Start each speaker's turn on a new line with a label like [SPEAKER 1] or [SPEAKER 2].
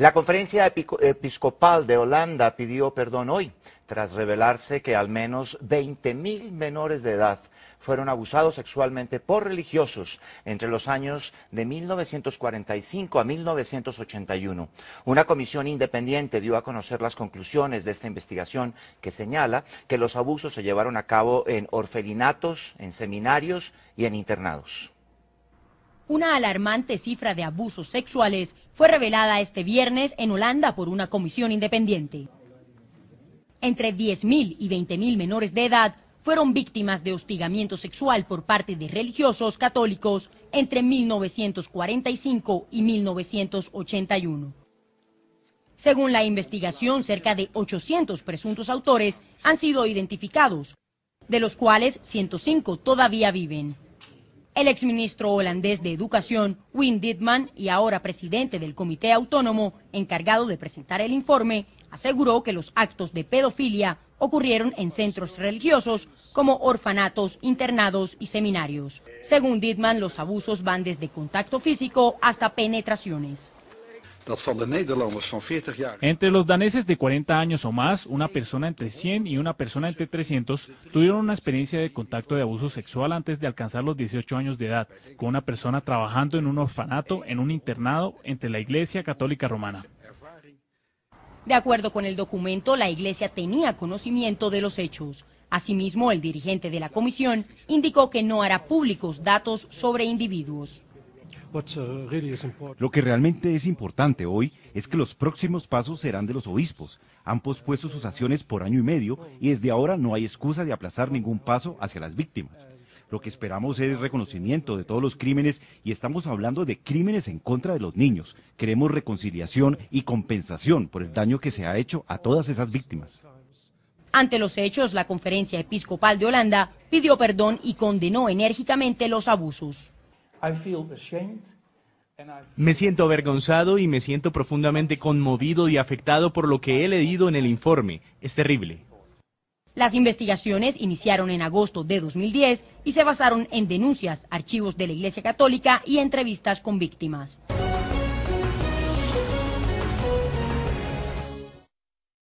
[SPEAKER 1] La conferencia episcopal de Holanda pidió perdón hoy, tras revelarse que al menos 20.000 menores de edad fueron abusados sexualmente por religiosos entre los años de 1945 a 1981. Una comisión independiente dio a conocer las conclusiones de esta investigación que señala que los abusos se llevaron a cabo en orfelinatos, en seminarios y en internados.
[SPEAKER 2] Una alarmante cifra de abusos sexuales fue revelada este viernes en Holanda por una comisión independiente. Entre 10.000 y 20.000 menores de edad fueron víctimas de hostigamiento sexual por parte de religiosos católicos entre 1945 y 1981. Según la investigación, cerca de 800 presuntos autores han sido identificados, de los cuales 105 todavía viven. El exministro holandés de Educación, Wim Ditman, y ahora presidente del Comité Autónomo encargado de presentar el informe, aseguró que los actos de pedofilia ocurrieron en centros religiosos como orfanatos, internados y seminarios. Según Ditman, los abusos van desde contacto físico hasta penetraciones.
[SPEAKER 3] Entre los daneses de 40 años o más, una persona entre 100 y una persona entre 300 tuvieron una experiencia de contacto de abuso sexual antes de alcanzar los 18 años de edad, con una persona trabajando en un orfanato, en un internado, entre la Iglesia Católica Romana.
[SPEAKER 2] De acuerdo con el documento, la Iglesia tenía conocimiento de los hechos. Asimismo, el dirigente de la comisión indicó que no hará públicos datos sobre individuos.
[SPEAKER 3] Uh, Lo que realmente es importante hoy es que los próximos pasos serán de los obispos. Han pospuesto sus acciones por año y medio y desde ahora no hay excusa de aplazar ningún paso hacia las víctimas. Lo que esperamos es reconocimiento de todos los crímenes y estamos hablando de crímenes en contra de los niños. Queremos reconciliación y compensación por el daño que se ha hecho a todas esas víctimas.
[SPEAKER 2] Ante los hechos, la Conferencia Episcopal de Holanda pidió perdón y condenó enérgicamente los abusos.
[SPEAKER 3] Me siento avergonzado y me siento profundamente conmovido y afectado por lo que he leído en el informe. Es terrible.
[SPEAKER 2] Las investigaciones iniciaron en agosto de 2010 y se basaron en denuncias, archivos de la Iglesia Católica y entrevistas con víctimas.